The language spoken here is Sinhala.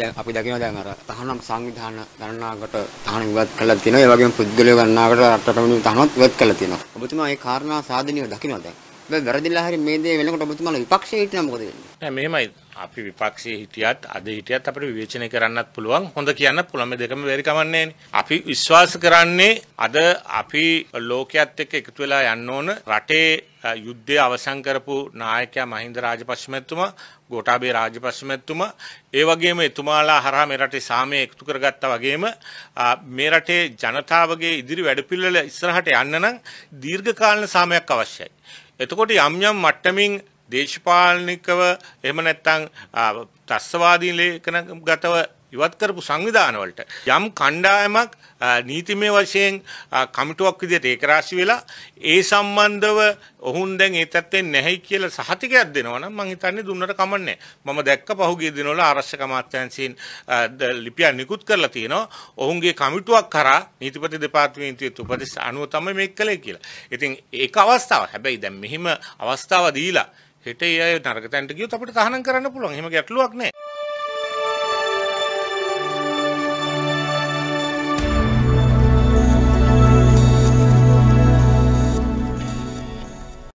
දැන් අපි දකිනවා දැන් අර තහනම් සංවිධාන ගණනාකට තහනම් ඉවත් කළා තියෙනවා. ඒ වගේම පුද්ගලයෝ ගණනාකට රටටමිනු තහනමත් ඉවත් කළා තියෙනවා. ඔබතුමා මේ කාරණා සාධනීය දකිනවා දැන්. හැබැයි වැරදිලා හරි මේ දේ වෙනකොට ඔබතුමාලා විපක්ෂයේ හිටියනම් මොකද වෙන්නේ? නෑ මෙහෙමයි. අපි විපක්ෂයේ හිටියත් අද හිටියත් අපිට විවේචනය කරන්නත් පුළුවන් හොඳ කියන්නත් පුළුවන් මේ දෙකම වෙරි කමන්නේ අපි විශ්වාස කරන්නේ අද අපි ලෝකයේත් එක්ක එකතු වෙලා යන්න ඕන රටේ යුද්ධය අවසන් කරපු නායකයා මහින්ද රාජපක්ෂ මහත්මයා ගෝඨාභය රාජපක්ෂ මහත්මයා ඒ වගේම එතුමාලා හරහා මේ රටේ සාමය එකතු කරගත්තා වගේම මේ රටේ ජනතාවගේ ඉදිරි වැඩපිළිවෙල ඉස්සරහට යන්න නම් දීර්ඝකාලීන සාමයක් අවශ්‍යයි එතකොට යම් යම් මට්ටමින් දේශපාලනිකව එහෙම නැත්නම් ත්‍රස්වාදී ලේඛන ගතව ඉවත් කරපු සංවිධානවලට යම් කණ්ඩායමක් නීතිමය වශයෙන් කමිටුවක් විදිහට ඒකරාශී වෙලා ඒ සම්බන්ධව ඔවුන් දැන් ඒ තත්ත්වෙන් නැහැයි කියලා සහතිකයක් දෙනවා නම් මම හිතන්නේ දුන්නට කමන්නේ මම දැක්ක පහුගිය දිනවල ආරක්ෂක අමාත්‍යාංශයෙන් ලිපියක් නිකුත් කරලා තියෙනවා ඔවුන්ගේ කමිටුවක් කරා නීතිපති දෙපාර්තමේන්තුවේ උපදෙස් අනුව තමයි මේක කළේ කියලා. ඉතින් ඒක අවස්ථාවක්. හැබැයි දැන් මෙහිම අවස්ථාව දීලා හෙට ඒ අය නරක තැනට ගියොත් අපිට තහනම් කරන්න පුළුවන්. එහෙම ගැටලුවක් නැහැ.